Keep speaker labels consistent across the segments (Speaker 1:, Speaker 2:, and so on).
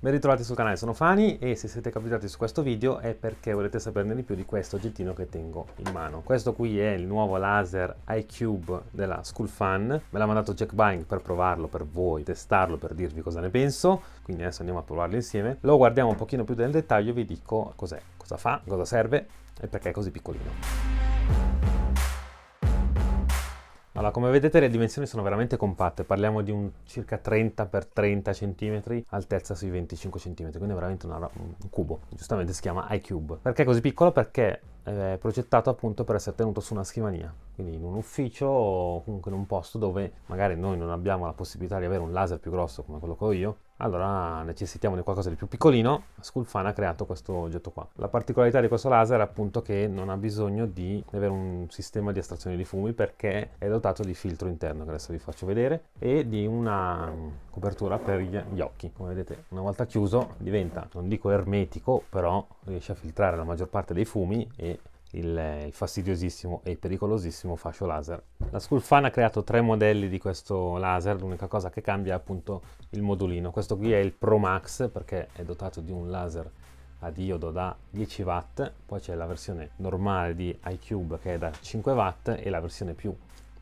Speaker 1: Ben ritrovati sul canale, sono Fani e se siete capitati su questo video è perché volete saperne di più di questo oggettino che tengo in mano. Questo qui è il nuovo laser iCube della School Fun, me l'ha mandato Jack Buying per provarlo per voi, testarlo, per dirvi cosa ne penso, quindi adesso andiamo a provarlo insieme. Lo guardiamo un pochino più nel dettaglio e vi dico cos'è, cosa fa, cosa serve e perché è così piccolino. Allora, come vedete le dimensioni sono veramente compatte, parliamo di un circa 30 x 30 cm, altezza sui 25 cm, quindi è veramente una, un cubo, giustamente si chiama iCube. Perché è così piccolo? Perché eh, è progettato appunto per essere tenuto su una scrivania, quindi in un ufficio o comunque in un posto dove magari noi non abbiamo la possibilità di avere un laser più grosso come quello che ho io, allora necessitiamo di qualcosa di più piccolino, Sculfan ha creato questo oggetto qua. La particolarità di questo laser è appunto che non ha bisogno di avere un sistema di estrazione di fumi perché è dotato di filtro interno, che adesso vi faccio vedere, e di una um, copertura per gli occhi. Come vedete una volta chiuso diventa, non dico ermetico, però riesce a filtrare la maggior parte dei fumi e il, il, fastidiosissimo e pericolosissimo fascio laser. La Sculfan ha creato tre modelli di questo laser, l'unica cosa che cambia è appunto il modulino. Questo qui è il Pro Max perché è dotato di un laser a diodo da 10 watt, poi c'è la versione normale di iCube che è da 5 watt e la versione più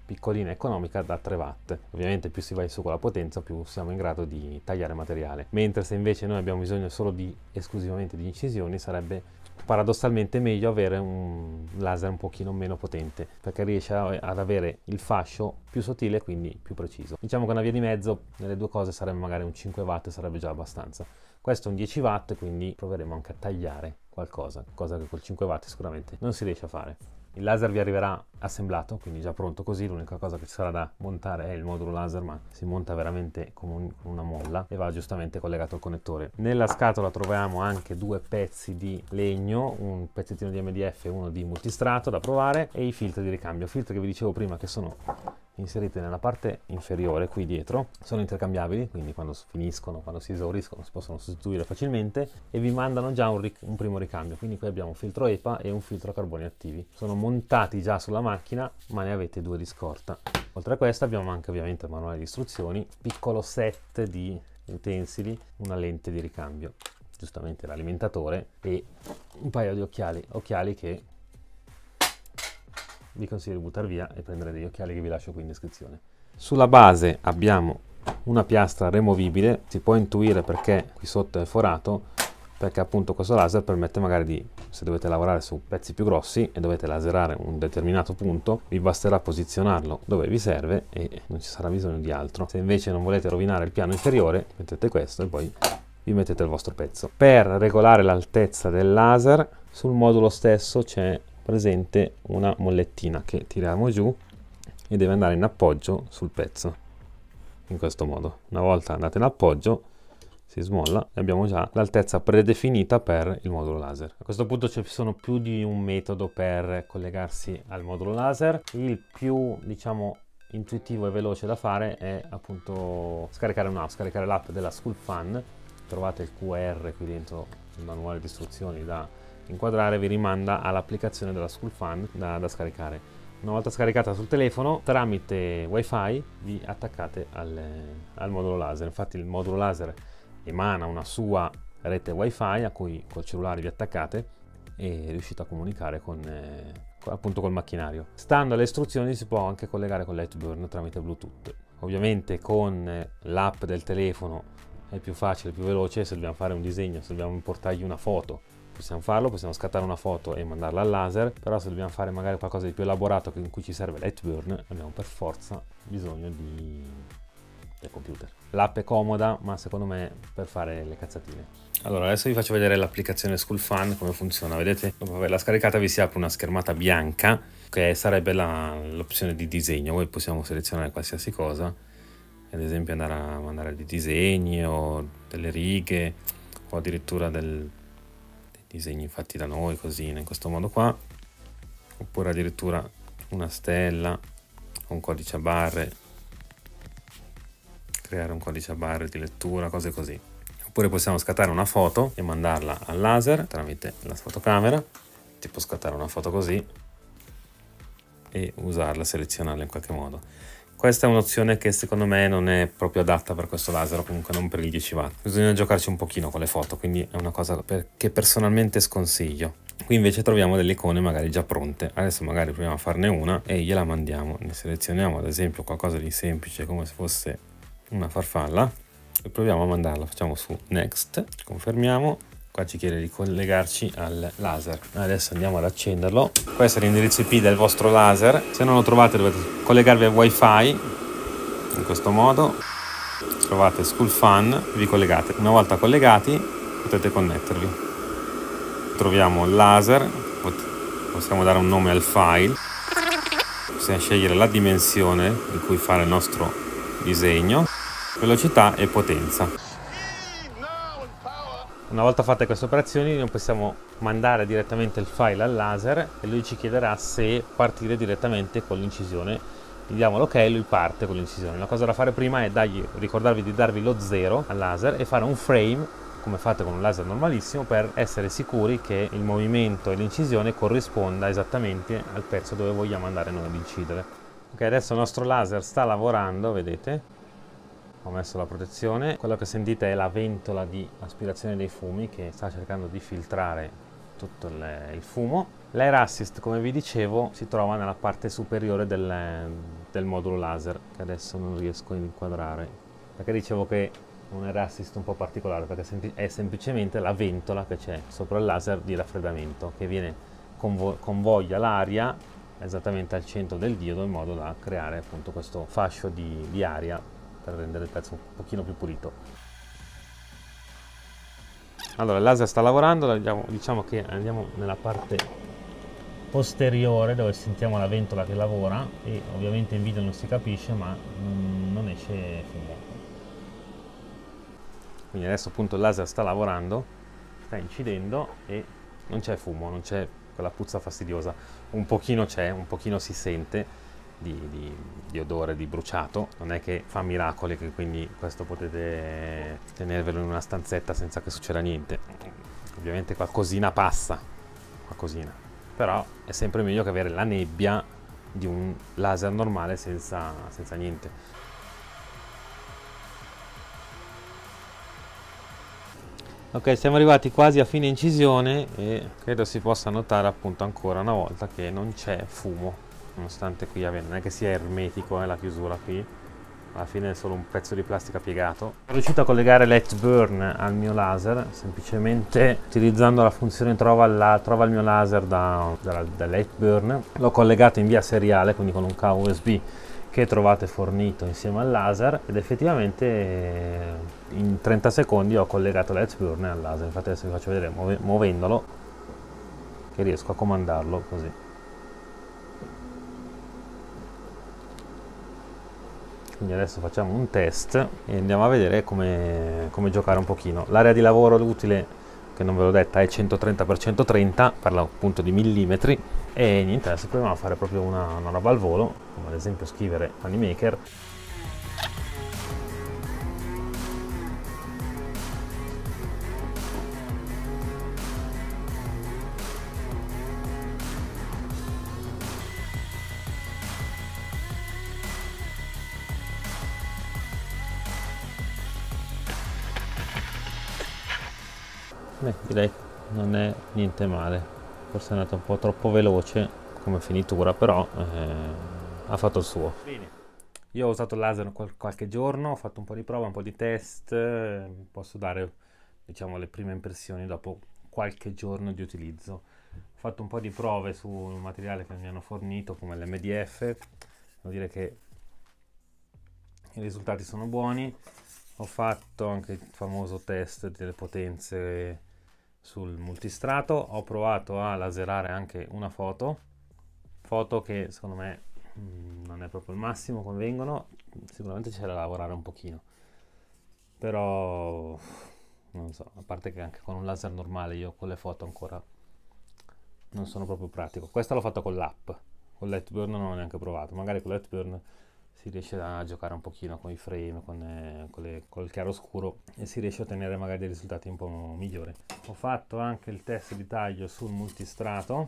Speaker 1: piccolina economica da 3 watt. Ovviamente più si va in su con la potenza più siamo in grado di tagliare materiale, mentre se invece noi abbiamo bisogno solo di esclusivamente di incisioni sarebbe paradossalmente è meglio avere un laser un pochino meno potente perché riesce ad avere il fascio più sottile e quindi più preciso. Diciamo che una via di mezzo nelle due cose sarebbe magari un 5 watt sarebbe già abbastanza. Questo è un 10 watt quindi proveremo anche a tagliare qualcosa, cosa che col 5 watt sicuramente non si riesce a fare. Il laser vi arriverà assemblato, quindi già pronto così, l'unica cosa che ci sarà da montare è il modulo laser, ma si monta veramente come un, una molla e va giustamente collegato al connettore. Nella scatola troviamo anche due pezzi di legno, un pezzettino di MDF e uno di multistrato da provare e i filtri di ricambio, filtri che vi dicevo prima che sono inserite nella parte inferiore qui dietro sono intercambiabili quindi quando finiscono quando si esauriscono si possono sostituire facilmente e vi mandano già un, un, primo ricambio quindi qui abbiamo un filtro EPA e un filtro a carboni attivi sono montati già sulla macchina ma ne avete due di scorta oltre a questo abbiamo anche ovviamente il manuale di istruzioni piccolo set di utensili una lente di ricambio giustamente l'alimentatore e un paio di occhiali occhiali che vi consiglio di buttare via e prendere degli occhiali che vi lascio qui in descrizione. Sulla base abbiamo una piastra removibile, si può intuire perché qui sotto è forato, perché appunto questo laser permette magari di, se dovete lavorare su pezzi più grossi e dovete laserare un determinato punto, vi basterà posizionarlo dove vi serve e non ci sarà bisogno di altro. Se invece non volete rovinare il piano inferiore, mettete questo e poi vi mettete il vostro pezzo. Per regolare l'altezza del laser, sul modulo stesso c'è presente una mollettina che tiriamo giù e deve andare in appoggio sul pezzo in questo modo una volta andate in appoggio si smolla e abbiamo già l'altezza predefinita per il modulo laser. A questo punto ci sono più di un metodo per collegarsi al modulo laser. Il più, diciamo, intuitivo e veloce da fare è appunto scaricare un'app, scaricare l'app della School fan Trovate il QR qui dentro, il manuale di istruzioni da Inquadrare vi rimanda all'applicazione della School Fund da, da scaricare. Una volta scaricata sul telefono, tramite wifi vi attaccate al, al, modulo laser. Infatti il modulo laser emana una sua rete wifi a cui col cellulare vi attaccate e riuscite a comunicare con, eh, appunto col macchinario. Stando alle istruzioni si può anche collegare con Lightburn tramite Bluetooth. Ovviamente con l'app del telefono è più facile, più veloce, se dobbiamo fare un disegno, se dobbiamo importargli una foto possiamo farlo, possiamo scattare una foto e mandarla al laser, però se dobbiamo fare magari qualcosa di più elaborato in cui ci serve Lightburn, abbiamo per forza bisogno di... del computer. L'app è comoda, ma secondo me per fare le cazzatine. Allora, adesso vi faccio vedere l'applicazione School SchoolFun come funziona. Vedete, dopo averla scaricata vi si apre una schermata bianca che sarebbe l'opzione di disegno. Voi possiamo selezionare qualsiasi cosa, ad esempio andare a mandare dei disegni o delle righe o addirittura del disegni fatti da noi così in questo modo qua oppure addirittura una stella un codice a barre creare un codice a barre di lettura cose così oppure possiamo scattare una foto e mandarla al laser tramite la fotocamera tipo scattare una foto così e usarla selezionarla in qualche modo questa è un'opzione che secondo me non è proprio adatta per questo laser, comunque non per il 10 watt. Bisogna giocarci un pochino con le foto, quindi è una cosa per... che personalmente sconsiglio. Qui invece troviamo delle icone magari già pronte, adesso magari proviamo a farne una e gliela mandiamo. Ne selezioniamo ad esempio qualcosa di semplice come se fosse una farfalla e proviamo a mandarla, facciamo su Next, confermiamo qua ci chiede di collegarci al laser adesso andiamo ad accenderlo questo è l'indirizzo IP del vostro laser se non lo trovate dovete collegarvi al wifi in questo modo trovate school fun vi collegate una volta collegati potete connettervi troviamo il laser possiamo dare un nome al file possiamo scegliere la dimensione in cui fare il nostro disegno velocità e potenza una volta fatte queste operazioni noi possiamo mandare direttamente il file al laser e lui ci chiederà se partire direttamente con l'incisione. Gli diamo l'ok e lui parte con l'incisione. La cosa da fare prima è dargli, ricordarvi di darvi lo 0 al laser e fare un frame come fate con un laser normalissimo per essere sicuri che il movimento e l'incisione corrisponda esattamente al pezzo dove vogliamo andare noi ad incidere. Ok, adesso il nostro laser sta lavorando, vedete, ho messo la protezione. Quello che sentite è la ventola di aspirazione dei fumi che sta cercando di filtrare tutto il, il fumo. L'air assist, come vi dicevo, si trova nella parte superiore del, del modulo laser, che adesso non riesco a inquadrare. Perché dicevo che un air assist un po' particolare, perché è semplicemente la ventola che c'è sopra il laser di raffreddamento, che viene convo convoglia l'aria esattamente al centro del diodo in modo da creare appunto questo fascio di, di aria per rendere il pezzo un pochino più pulito. Allora, il laser sta lavorando, diciamo che andiamo nella parte posteriore dove sentiamo la ventola che lavora e ovviamente in video non si capisce ma mm, non esce fumo. Quindi adesso appunto il laser sta lavorando, sta incidendo e non c'è fumo, non c'è quella puzza fastidiosa. Un pochino c'è, un pochino si sente, di, di, di, odore di bruciato, non è che fa miracoli che quindi questo potete tenervelo in una stanzetta senza che succeda niente. Ovviamente qualcosina passa, qualcosina. Però è sempre meglio che avere la nebbia di un laser normale senza, senza niente. Ok, siamo arrivati quasi a fine incisione e credo si possa notare appunto ancora una volta che non c'è fumo nonostante qui non è che sia ermetico eh, la chiusura qui alla fine è solo un pezzo di plastica piegato sono riuscito a collegare burn al mio laser semplicemente utilizzando la funzione trova, la, trova il mio laser da, da, burn l'ho collegato in via seriale quindi con un cavo USB che trovate fornito insieme al laser ed effettivamente in 30 secondi ho collegato burn al laser infatti adesso vi faccio vedere muovendolo che riesco a comandarlo così quindi adesso facciamo un test e andiamo a vedere come, come giocare un pochino l'area di lavoro utile che non ve l'ho detta è 130x130 parla appunto di millimetri e niente adesso proviamo a fare proprio una, una roba al volo come ad esempio scrivere Animaker Beh, direi non è niente male. Forse è andata un po' troppo veloce come finitura, però eh, ha fatto il suo. Bene. Io ho usato il laser qual qualche giorno, ho fatto un po' di prova, un po' di test, eh, posso dare diciamo le prime impressioni dopo qualche giorno di utilizzo. Ho fatto un po' di prove su un materiale che mi hanno fornito come l'MDF, devo dire che i risultati sono buoni. Ho fatto anche il famoso test delle potenze sul multistrato ho provato a laserare anche una foto foto che secondo me mm, non è proprio il massimo convengono sicuramente c'è da lavorare un pochino però non so a parte che anche con un laser normale io con le foto ancora non sono proprio pratico questa l'ho fatta con l'app con Lightburn non ho neanche provato magari con Lightburn si riesce a giocare un pochino con i frame, con, eh, con, le, con il chiaro e si riesce a ottenere magari dei risultati un po' migliori. Ho fatto anche il test di taglio sul multistrato,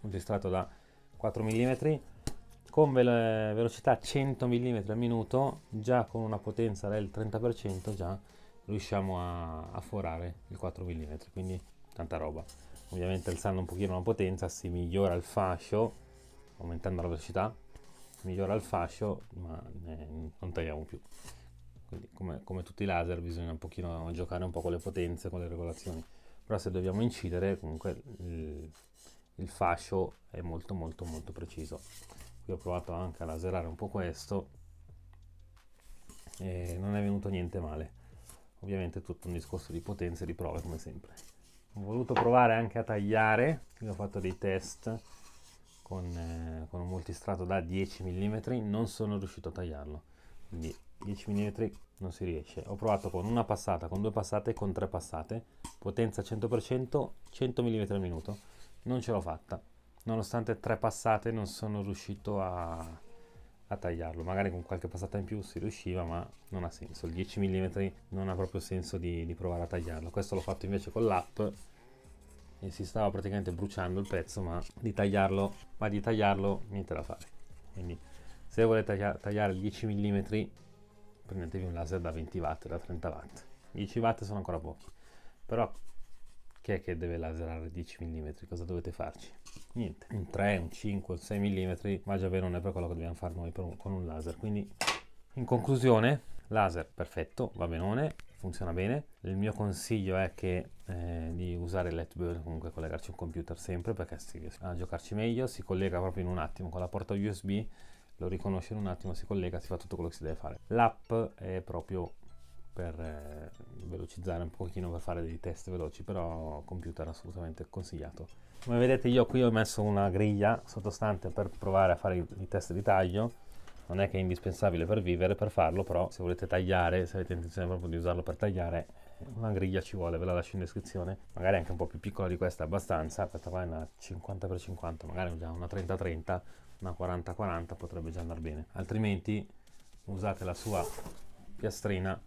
Speaker 1: multistrato da 4 mm con velo velocità 100 mm al minuto, già con una potenza del 30% già riusciamo a, a forare il 4 mm, quindi tanta roba. Ovviamente alzando un pochino la potenza si migliora il fascio aumentando la velocità migliora il fascio ma eh, non tagliamo più quindi come, come, tutti i laser bisogna un pochino giocare un po' con le potenze con le regolazioni però se dobbiamo incidere comunque il, il fascio è molto molto molto preciso qui ho provato anche a laserare un po' questo e non è venuto niente male ovviamente tutto un discorso di potenze e di prove come sempre ho voluto provare anche a tagliare, quindi ho fatto dei test con, eh, con un multistrato da 10 mm non sono riuscito a tagliarlo quindi 10 mm non si riesce ho provato con una passata con due passate con tre passate potenza 100% 100 mm al minuto non ce l'ho fatta nonostante tre passate non sono riuscito a, a tagliarlo magari con qualche passata in più si riusciva ma non ha senso il 10 mm non ha proprio senso di, di provare a tagliarlo questo l'ho fatto invece con l'app e si stava praticamente bruciando il pezzo ma di tagliarlo, ma di tagliarlo niente da fare quindi se volete tagliare 10 mm prendetevi un laser da 20 watt da 30 watt 10 watt sono ancora pochi però chi è che deve laserare 10 mm cosa dovete farci niente un 3 un 5 un 6 mm ma già non è per quello che dobbiamo fare noi un, con un laser quindi in conclusione laser perfetto va benone funziona bene. Il mio consiglio è che, eh, di usare l'Etbird, comunque collegarci un computer sempre perché si riesce a giocarci meglio, si collega proprio in un attimo con la porta USB, lo riconosce in un attimo, si collega, si fa tutto quello che si deve fare. L'app è proprio per eh, velocizzare un pochino per fare dei test veloci però computer assolutamente consigliato come vedete io qui ho messo una griglia sottostante per provare a fare i, i test di taglio non è che è indispensabile per vivere, per farlo, però se volete tagliare, se avete intenzione proprio di usarlo per tagliare, una griglia ci vuole, ve la lascio in descrizione, magari anche un po' più piccola di questa abbastanza, questa qua è una 50x50, magari già una 30x30, una 40x40 potrebbe già andare bene, altrimenti usate la sua piastrina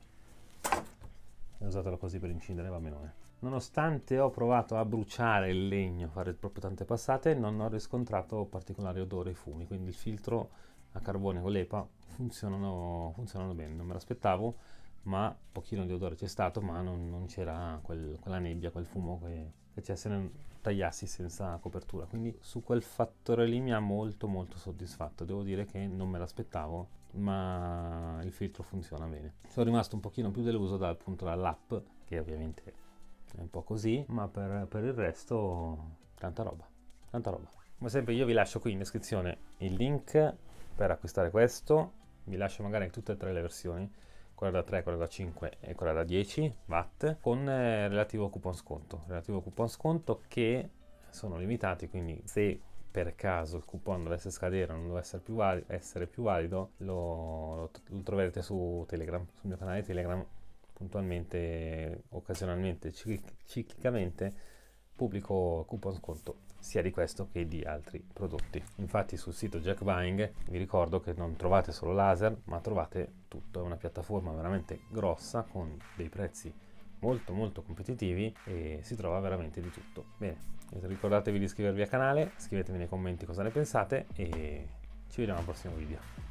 Speaker 1: e usatela così per incidere, va benone. Nonostante ho provato a bruciare il legno, fare proprio tante passate, non ho riscontrato particolari odori e fumi, quindi il filtro a carbone con l'EPA funzionano, funzionano bene, non me l'aspettavo, ma un pochino di odore c'è stato, ma non, non c'era quel, quella nebbia, quel fumo che, che c'è se ne tagliassi senza copertura. Quindi su quel fattore lì mi ha molto molto soddisfatto, devo dire che non me l'aspettavo, ma il filtro funziona bene. Sono rimasto un pochino più deluso dal, appunto dall'app, che ovviamente è un po' così, ma per, per il resto tanta roba, tanta roba. Come sempre io vi lascio qui in descrizione il link per acquistare questo vi lascio magari tutte e tre le versioni quella da 3, quella da 5 e quella da 10 watt con eh, relativo coupon sconto relativo coupon sconto che sono limitati quindi se per caso il coupon dovesse scadere o non dovesse più valido, essere più valido lo, lo, lo troverete su telegram sul mio canale telegram puntualmente occasionalmente ciclicamente pubblico coupon sconto sia di questo che di altri prodotti. Infatti sul sito Jack Buying vi ricordo che non trovate solo laser, ma trovate tutto, è una piattaforma veramente grossa con dei prezzi molto molto competitivi e si trova veramente di tutto. Bene, ricordatevi di iscrivervi al canale, scrivetemi nei commenti cosa ne pensate e ci vediamo al prossimo video.